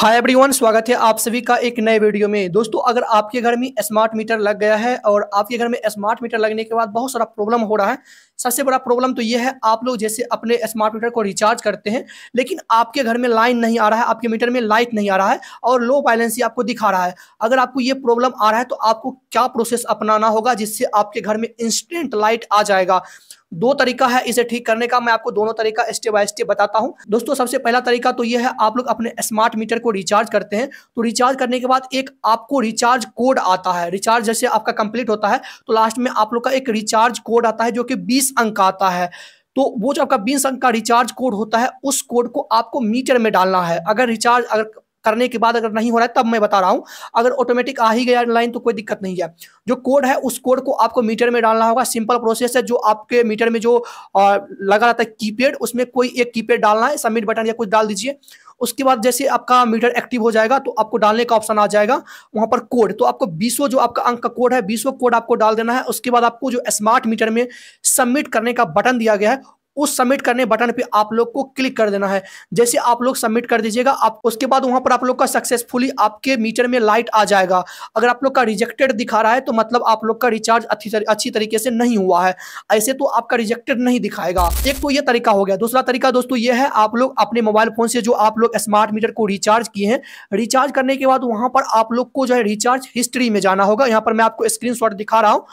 hi everyone स्वागत है आप सभी का एक नए वीडियो में दोस्तों अगर आपके घर में स्मार्ट मीटर लग गया है और आपके घर में स्मार्ट मीटर लगने के बाद बहुत सारा प्रॉब्लम हो रहा है सबसे बड़ा प्रॉब्लम तो ये है आप लोग जैसे अपने स्मार्ट मीटर को रिचार्ज करते हैं लेकिन आपके घर में लाइन नहीं आ रहा है आपके मीटर में लाइट नहीं आ रहा है और लो बैलेंस ही आपको दिखा रहा है अगर आपको ये प्रॉब्लम आ रहा है तो आपको क्या प्रोसेस अपनाना होगा जिससे आपके घर में इंस्टेंट लाइट आ जाएगा दो तरीका है इसे ठीक करने का मैं आपको दोनों तरीका स्टेप बाय स्टेप बताता हूं दोस्तों सबसे पहला तरीका तो यह है आप लोग अपने स्मार्ट मीटर को रिचार्ज करते हैं तो रिचार्ज करने के बाद एक आपको रिचार्ज कोड आता है रिचार्ज जैसे आपका कंप्लीट होता है तो लास्ट में आप लोग का एक रिचार्ज कोड आता है जो कि बीस अंक का आता है तो वो जो आपका बीस अंक का रिचार्ज कोड होता है उस कोड को आपको मीटर में डालना है अगर रिचार्ज अगर करने के बाद अगर नहीं हो रहा है तब मैं बता रहा हूँ अगर ऑटोमेटिक आ ही गया लाइन तो कोई दिक्कत नहीं है जो कोड है उस कोड को आपको मीटर में डालना होगा सिंपल प्रोसेस है जो आपके मीटर में जो लगा रहता है कीपैड उसमें कोई एक कीपैड डालना है सबमिट बटन या कुछ डाल दीजिए उसके बाद जैसे आपका मीटर एक्टिव हो जाएगा तो आपको डालने का ऑप्शन आ जाएगा वहां पर कोड तो आपको बीसो जो आपका अंक का कोड है बीसो कोड आपको डाल देना है उसके बाद आपको जो स्मार्ट मीटर में सबमिट करने का बटन दिया गया है उस सबमिट करने बटन पे आप लोग को क्लिक कर देना है जैसे आप लोग सबमिट कर दीजिएगा आप उसके बाद वहां पर आप लोग का सक्सेसफुली आपके मीटर में लाइट आ जाएगा अगर आप लोग का रिजेक्टेड दिखा रहा है तो मतलब आप लोग का रिचार्ज अच्छी तरीके से नहीं हुआ है ऐसे तो आपका रिजेक्टेड नहीं दिखाएगा एक तो ये तरीका हो गया दूसरा तरीका दोस्तों ये है आप लोग अपने मोबाइल फोन से जो आप लोग स्मार्ट मीटर को रिचार्ज किए हैं रिचार्ज करने के बाद वहां पर आप लोग को जो है रिचार्ज हिस्ट्री में जाना होगा यहाँ पर मैं आपको स्क्रीन दिखा रहा हूँ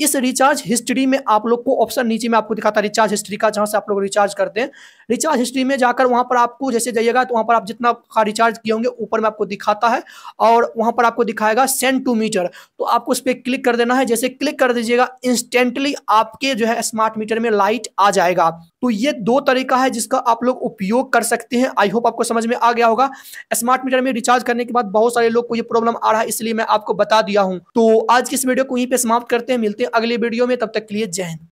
इस रिचार्ज हिस्ट्री में आप लोग को ऑप्शन नीचे में आपको दिखाता है रिचार्ज हिस्ट्री का जहां से आप लोग रिचार्ज करते हैं रिचार्ज हिस्ट्री में जाकर वहां पर आपको जैसे जाइएगा तो वहां पर आप जितना का रिचार्ज किए होंगे ऊपर में आपको दिखाता है और वहां पर आपको दिखाएगा सेंड टू मीटर तो आपको उस पर क्लिक कर देना है जैसे क्लिक कर दीजिएगा इंस्टेंटली आपके जो है स्मार्ट मीटर में लाइट आ जाएगा तो ये दो तरीका है जिसका आप लोग उपयोग कर सकते हैं आई होप आपको समझ में आ गया होगा स्मार्ट मीटर में रिचार्ज करने के बाद बहुत सारे लोग को ये प्रॉब्लम आ रहा है इसलिए मैं आपको बता दिया हूँ तो आज की इस वीडियो को यहीं पे समाप्त करते हैं मिलते हैं अगले वीडियो में तब तक के लिए जय हिंद